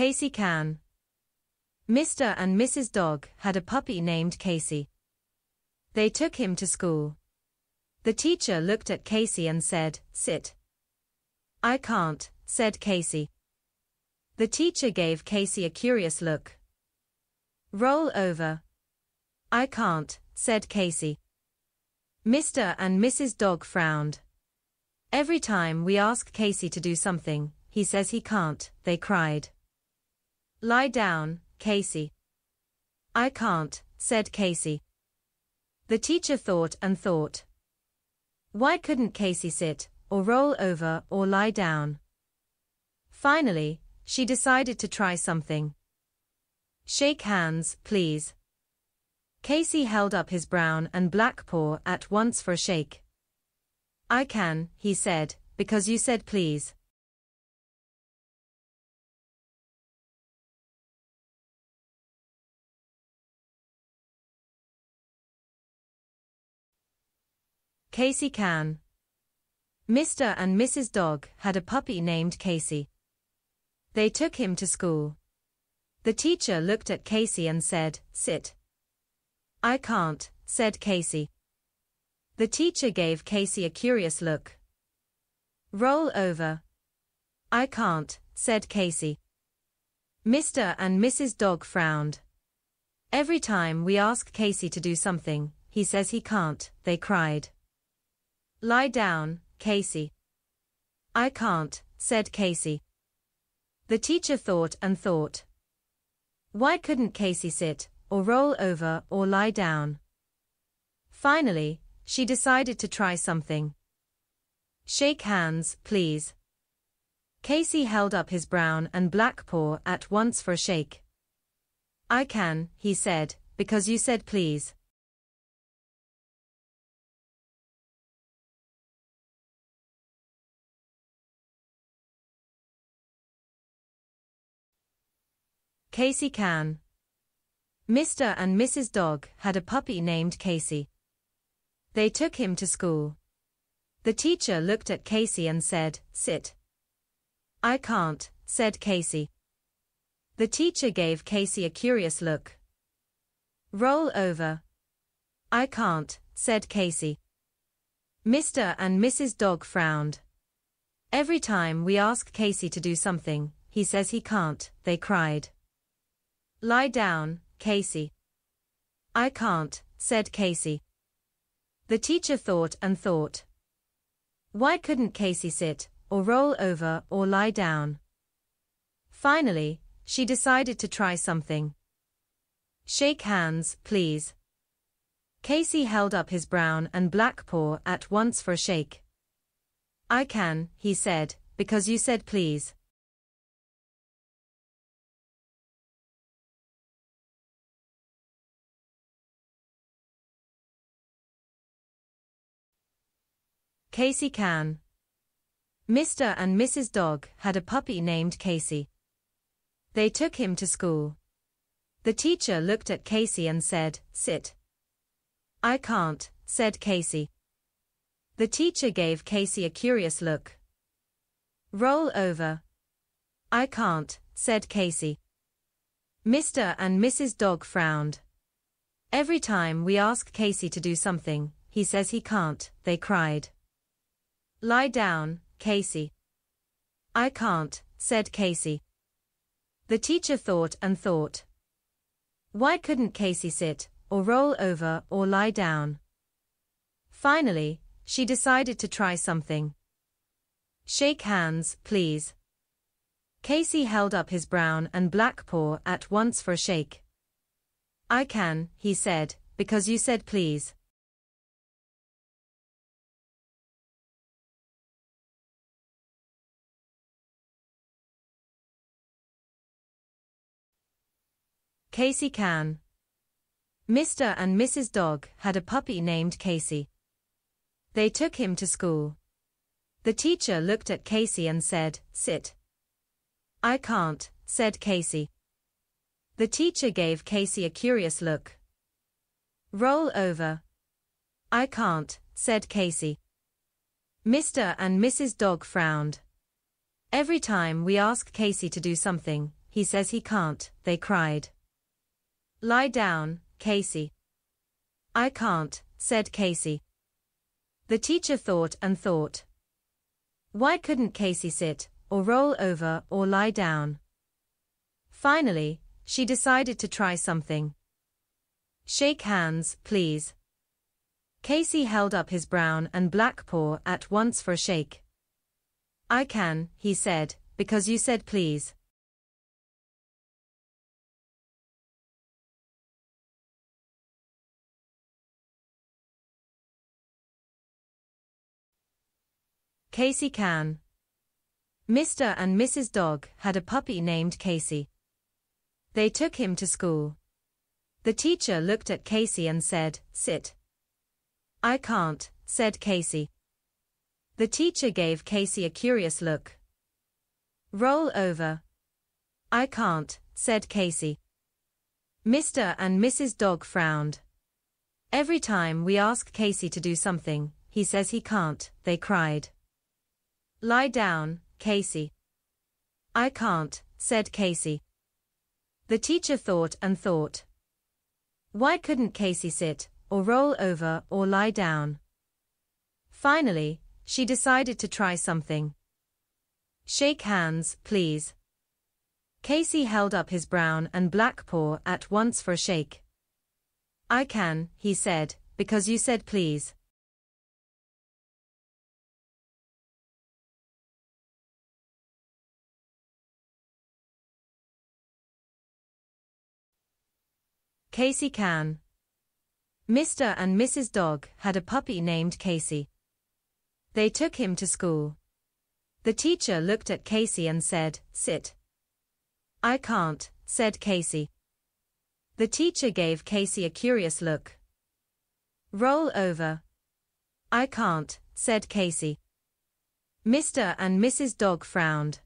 Casey Can. Mr. and Mrs. Dog had a puppy named Casey. They took him to school. The teacher looked at Casey and said, Sit. I can't, said Casey. The teacher gave Casey a curious look. Roll over. I can't, said Casey. Mr. and Mrs. Dog frowned. Every time we ask Casey to do something, he says he can't, they cried. Lie down, Casey. I can't, said Casey. The teacher thought and thought. Why couldn't Casey sit, or roll over, or lie down? Finally, she decided to try something. Shake hands, please. Casey held up his brown and black paw at once for a shake. I can, he said, because you said please. Casey Can. Mr. and Mrs. Dog had a puppy named Casey. They took him to school. The teacher looked at Casey and said, Sit. I can't, said Casey. The teacher gave Casey a curious look. Roll over. I can't, said Casey. Mr. and Mrs. Dog frowned. Every time we ask Casey to do something, he says he can't, they cried. Lie down, Casey. I can't, said Casey. The teacher thought and thought. Why couldn't Casey sit, or roll over, or lie down? Finally, she decided to try something. Shake hands, please. Casey held up his brown and black paw at once for a shake. I can, he said, because you said please. Casey Can. Mr. and Mrs. Dog had a puppy named Casey. They took him to school. The teacher looked at Casey and said, Sit. I can't, said Casey. The teacher gave Casey a curious look. Roll over. I can't, said Casey. Mr. and Mrs. Dog frowned. Every time we ask Casey to do something, he says he can't, they cried. Lie down, Casey. I can't, said Casey. The teacher thought and thought. Why couldn't Casey sit, or roll over, or lie down? Finally, she decided to try something. Shake hands, please. Casey held up his brown and black paw at once for a shake. I can, he said, because you said please. Casey Can. Mr. and Mrs. Dog had a puppy named Casey. They took him to school. The teacher looked at Casey and said, Sit. I can't, said Casey. The teacher gave Casey a curious look. Roll over. I can't, said Casey. Mr. and Mrs. Dog frowned. Every time we ask Casey to do something, he says he can't, they cried. Lie down, Casey. I can't, said Casey. The teacher thought and thought. Why couldn't Casey sit, or roll over, or lie down? Finally, she decided to try something. Shake hands, please. Casey held up his brown and black paw at once for a shake. I can, he said, because you said please. Casey Can. Mr. and Mrs. Dog had a puppy named Casey. They took him to school. The teacher looked at Casey and said, Sit. I can't, said Casey. The teacher gave Casey a curious look. Roll over. I can't, said Casey. Mr. and Mrs. Dog frowned. Every time we ask Casey to do something, he says he can't, they cried. Lie down, Casey. I can't, said Casey. The teacher thought and thought. Why couldn't Casey sit, or roll over, or lie down? Finally, she decided to try something. Shake hands, please. Casey held up his brown and black paw at once for a shake. I can, he said, because you said please. Casey Can. Mr. and Mrs. Dog had a puppy named Casey. They took him to school. The teacher looked at Casey and said, Sit. I can't, said Casey. The teacher gave Casey a curious look. Roll over. I can't, said Casey. Mr. and Mrs. Dog frowned. Every time we ask Casey to do something, he says he can't, they cried. Lie down, Casey. I can't, said Casey. The teacher thought and thought. Why couldn't Casey sit, or roll over, or lie down? Finally, she decided to try something. Shake hands, please. Casey held up his brown and black paw at once for a shake. I can, he said, because you said please. Casey Can. Mr. and Mrs. Dog had a puppy named Casey. They took him to school. The teacher looked at Casey and said, Sit. I can't, said Casey. The teacher gave Casey a curious look. Roll over. I can't, said Casey. Mr. and Mrs. Dog frowned.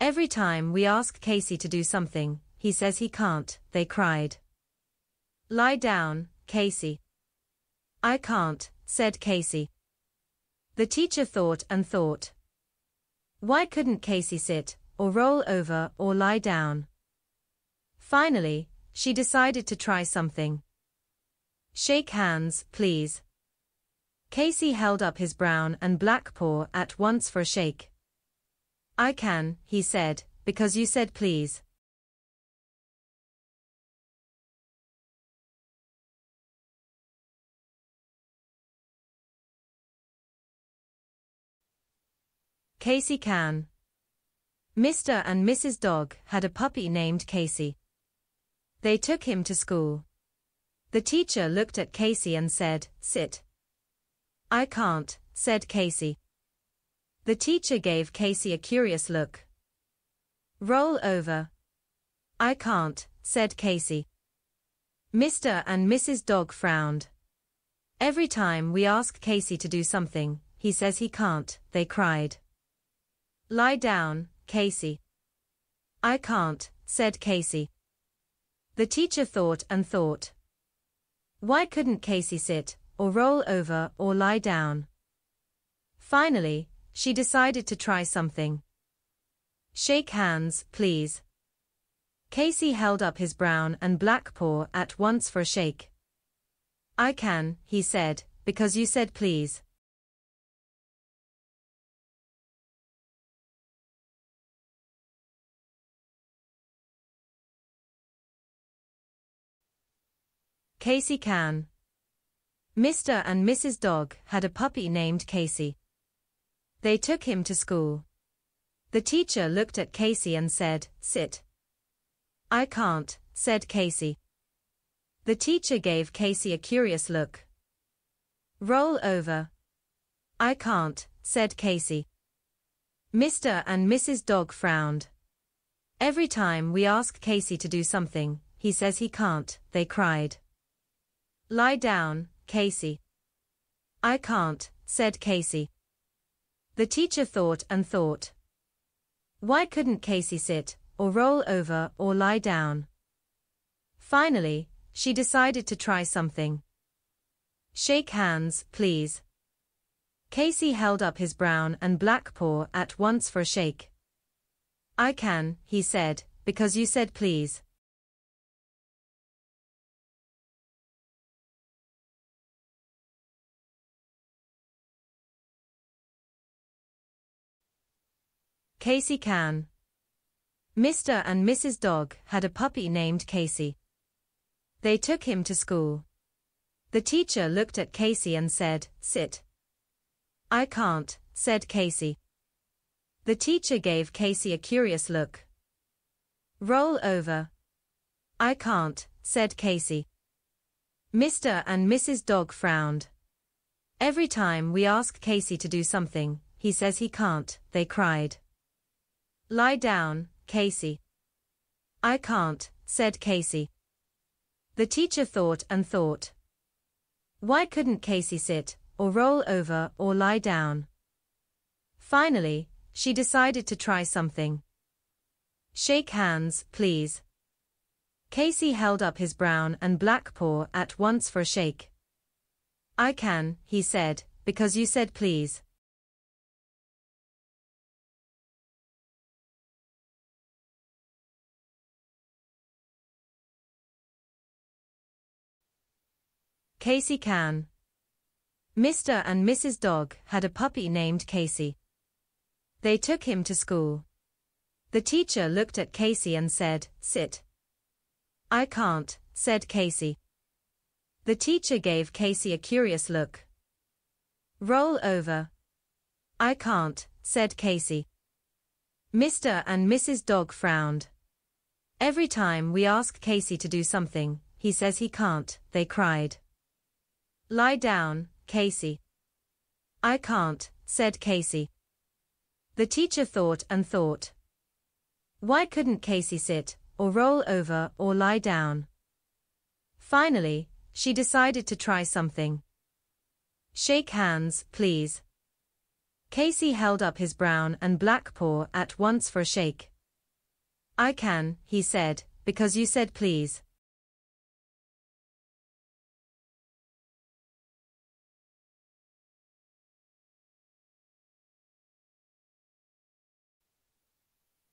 Every time we ask Casey to do something, he says he can't, they cried. Lie down, Casey. I can't, said Casey. The teacher thought and thought. Why couldn't Casey sit, or roll over, or lie down? Finally, she decided to try something. Shake hands, please. Casey held up his brown and black paw at once for a shake. I can, he said, because you said please. Casey Can. Mr. and Mrs. Dog had a puppy named Casey. They took him to school. The teacher looked at Casey and said, Sit. I can't, said Casey. The teacher gave Casey a curious look. Roll over. I can't, said Casey. Mr. and Mrs. Dog frowned. Every time we ask Casey to do something, he says he can't, they cried. Lie down, Casey. I can't, said Casey. The teacher thought and thought. Why couldn't Casey sit, or roll over, or lie down? Finally, she decided to try something. Shake hands, please. Casey held up his brown and black paw at once for a shake. I can, he said, because you said please. Casey Can. Mr. and Mrs. Dog had a puppy named Casey. They took him to school. The teacher looked at Casey and said, Sit. I can't, said Casey. The teacher gave Casey a curious look. Roll over. I can't, said Casey. Mr. and Mrs. Dog frowned. Every time we ask Casey to do something, he says he can't, they cried. Lie down, Casey. I can't, said Casey. The teacher thought and thought. Why couldn't Casey sit, or roll over, or lie down? Finally, she decided to try something. Shake hands, please. Casey held up his brown and black paw at once for a shake. I can, he said, because you said please. Casey Can. Mr. and Mrs. Dog had a puppy named Casey. They took him to school. The teacher looked at Casey and said, Sit. I can't, said Casey. The teacher gave Casey a curious look. Roll over. I can't, said Casey. Mr. and Mrs. Dog frowned. Every time we ask Casey to do something, he says he can't, they cried. Lie down, Casey. I can't, said Casey. The teacher thought and thought. Why couldn't Casey sit, or roll over, or lie down? Finally, she decided to try something. Shake hands, please. Casey held up his brown and black paw at once for a shake. I can, he said, because you said please. Casey Can. Mr. and Mrs. Dog had a puppy named Casey. They took him to school. The teacher looked at Casey and said, Sit. I can't, said Casey. The teacher gave Casey a curious look. Roll over. I can't, said Casey. Mr. and Mrs. Dog frowned. Every time we ask Casey to do something, he says he can't, they cried. Lie down, Casey. I can't, said Casey. The teacher thought and thought. Why couldn't Casey sit, or roll over, or lie down? Finally, she decided to try something. Shake hands, please. Casey held up his brown and black paw at once for a shake. I can, he said, because you said please.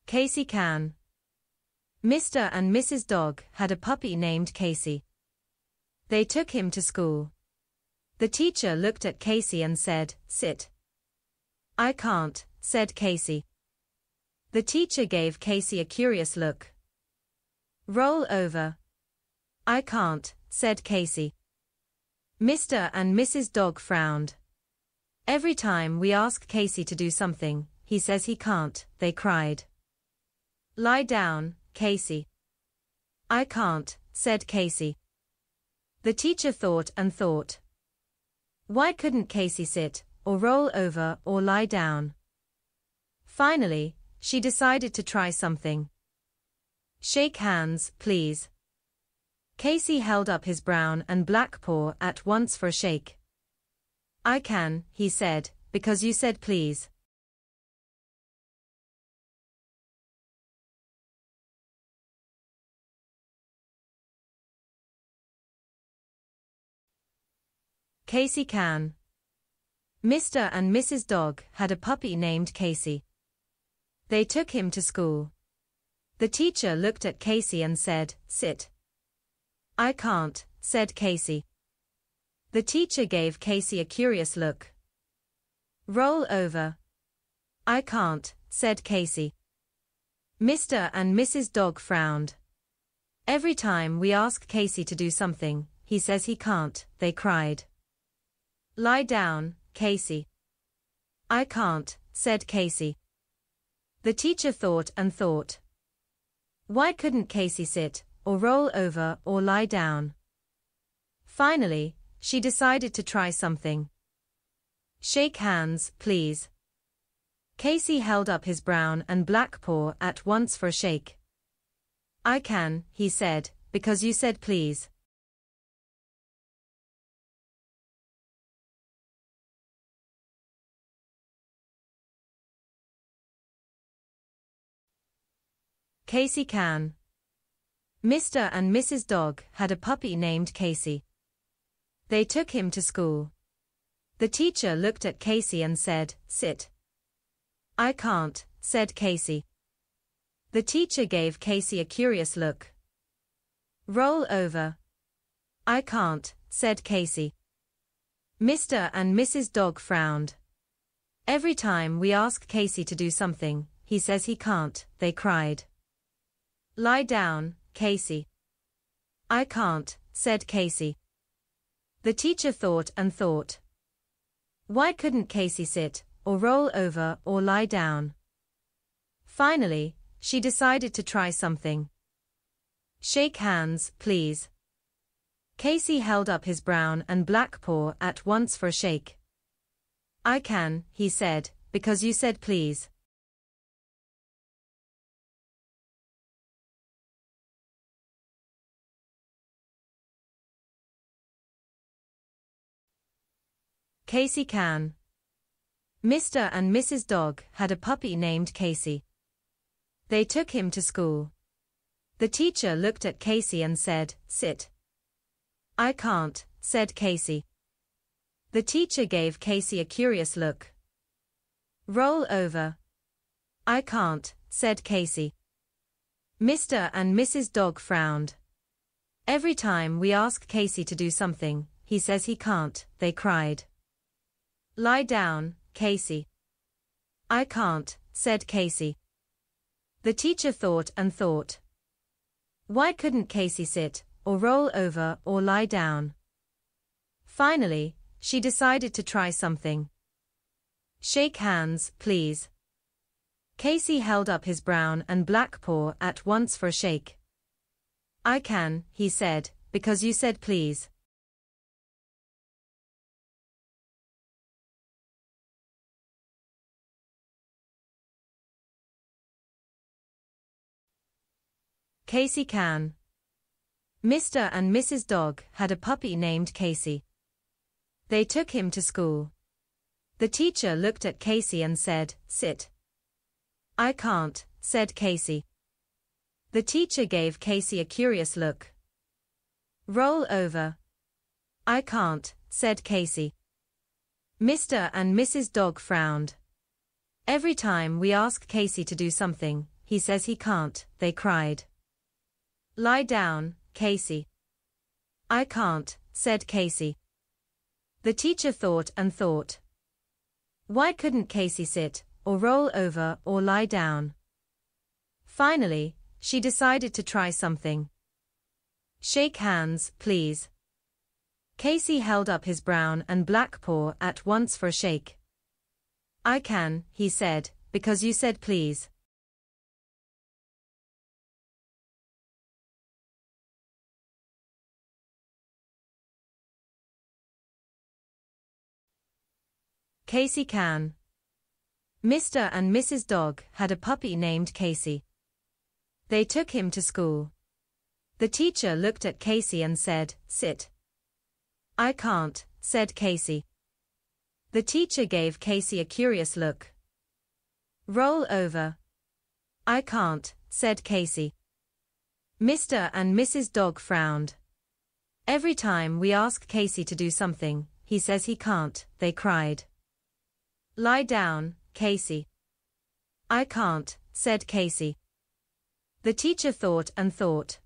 Casey Can. Mr. and Mrs. Dog had a puppy named Casey. They took him to school. The teacher looked at Casey and said, Sit. I can't, said Casey. The teacher gave Casey a curious look. Roll over. I can't, said Casey. Mr. and Mrs. Dog frowned. Every time we ask Casey to do something, he says he can't, they cried. Lie down, Casey. I can't, said Casey. The teacher thought and thought. Why couldn't Casey sit, or roll over, or lie down? Finally, she decided to try something. Shake hands, please. Casey held up his brown and black paw at once for a shake. I can, he said, because you said please. Casey Can. Mr. and Mrs. Dog had a puppy named Casey. They took him to school. The teacher looked at Casey and said, Sit. I can't, said Casey. The teacher gave Casey a curious look. Roll over. I can't, said Casey. Mr. and Mrs. Dog frowned. Every time we ask Casey to do something, he says he can't, they cried. Lie down, Casey. I can't, said Casey. The teacher thought and thought. Why couldn't Casey sit, or roll over, or lie down? Finally, she decided to try something. Shake hands, please. Casey held up his brown and black paw at once for a shake. I can, he said, because you said please. Casey Can. Mr. and Mrs. Dog had a puppy named Casey. They took him to school. The teacher looked at Casey and said, Sit. I can't, said Casey. The teacher gave Casey a curious look. Roll over. I can't, said Casey. Mr. and Mrs. Dog frowned. Every time we ask Casey to do something, he says he can't, they cried. Lie down, Casey. I can't, said Casey. The teacher thought and thought. Why couldn't Casey sit, or roll over, or lie down? Finally, she decided to try something. Shake hands, please. Casey held up his brown and black paw at once for a shake. I can, he said, because you said please. Casey Can. Mr. and Mrs. Dog had a puppy named Casey. They took him to school. The teacher looked at Casey and said, Sit. I can't, said Casey. The teacher gave Casey a curious look. Roll over. I can't, said Casey. Mr. and Mrs. Dog frowned. Every time we ask Casey to do something, he says he can't, they cried. Lie down, Casey. I can't, said Casey. The teacher thought and thought. Why couldn't Casey sit, or roll over, or lie down? Finally, she decided to try something. Shake hands, please. Casey held up his brown and black paw at once for a shake. I can, he said, because you said please. Casey Can. Mr. and Mrs. Dog had a puppy named Casey. They took him to school. The teacher looked at Casey and said, Sit. I can't, said Casey. The teacher gave Casey a curious look. Roll over. I can't, said Casey. Mr. and Mrs. Dog frowned. Every time we ask Casey to do something, he says he can't, they cried. Lie down, Casey. I can't, said Casey. The teacher thought and thought. Why couldn't Casey sit, or roll over, or lie down? Finally, she decided to try something. Shake hands, please. Casey held up his brown and black paw at once for a shake. I can, he said, because you said please. Casey Can. Mr. and Mrs. Dog had a puppy named Casey. They took him to school. The teacher looked at Casey and said, Sit. I can't, said Casey. The teacher gave Casey a curious look. Roll over. I can't, said Casey. Mr. and Mrs. Dog frowned. Every time we ask Casey to do something, he says he can't, they cried. Lie down, Casey. I can't, said Casey. The teacher thought and thought.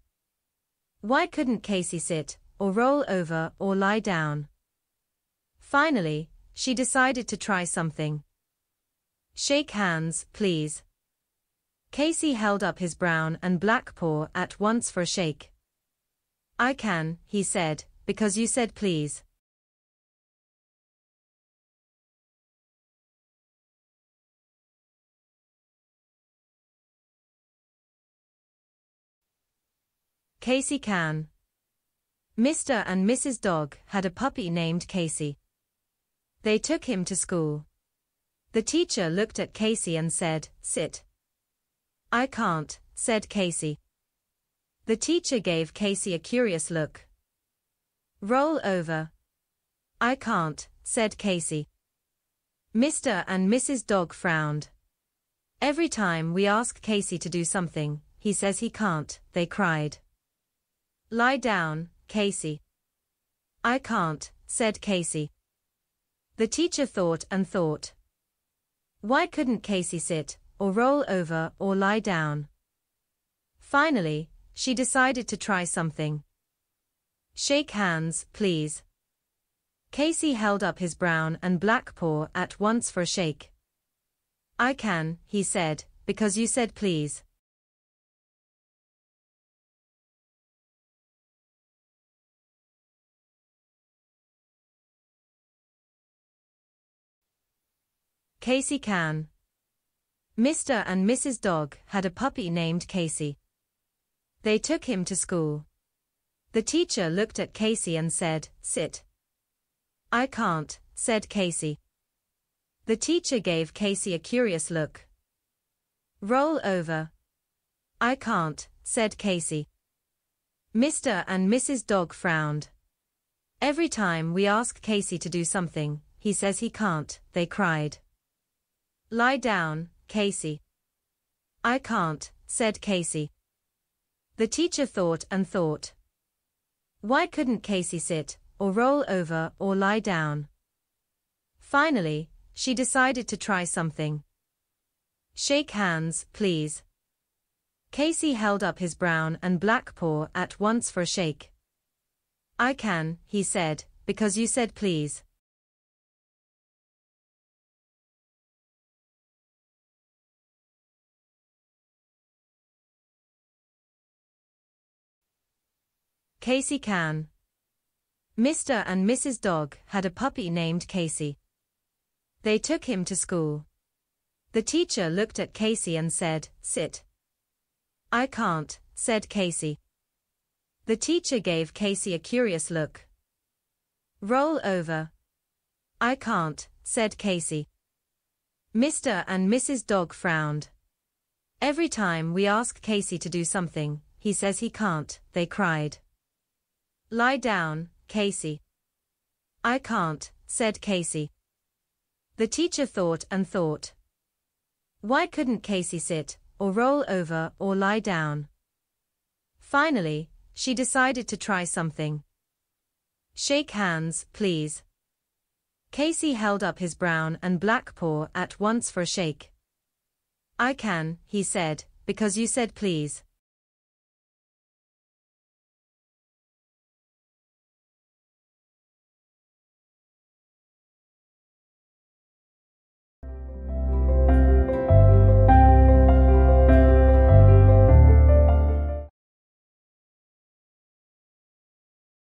Why couldn't Casey sit, or roll over, or lie down? Finally, she decided to try something. Shake hands, please. Casey held up his brown and black paw at once for a shake. I can, he said, because you said please. Casey Can. Mr. and Mrs. Dog had a puppy named Casey. They took him to school. The teacher looked at Casey and said, Sit. I can't, said Casey. The teacher gave Casey a curious look. Roll over. I can't, said Casey. Mr. and Mrs. Dog frowned. Every time we ask Casey to do something, he says he can't, they cried. Lie down, Casey. I can't, said Casey. The teacher thought and thought. Why couldn't Casey sit, or roll over, or lie down? Finally, she decided to try something. Shake hands, please. Casey held up his brown and black paw at once for a shake. I can, he said, because you said please. Casey Can. Mr. and Mrs. Dog had a puppy named Casey. They took him to school. The teacher looked at Casey and said, Sit. I can't, said Casey. The teacher gave Casey a curious look. Roll over. I can't, said Casey. Mr. and Mrs. Dog frowned. Every time we ask Casey to do something, he says he can't, they cried. Lie down, Casey. I can't, said Casey. The teacher thought and thought. Why couldn't Casey sit, or roll over, or lie down? Finally, she decided to try something. Shake hands, please. Casey held up his brown and black paw at once for a shake. I can, he said, because you said please. Casey Can. Mr. and Mrs. Dog had a puppy named Casey. They took him to school. The teacher looked at Casey and said, Sit. I can't, said Casey. The teacher gave Casey a curious look. Roll over. I can't, said Casey. Mr. and Mrs. Dog frowned. Every time we ask Casey to do something, he says he can't, they cried. Lie down, Casey. I can't, said Casey. The teacher thought and thought. Why couldn't Casey sit, or roll over, or lie down? Finally, she decided to try something. Shake hands, please. Casey held up his brown and black paw at once for a shake. I can, he said, because you said please.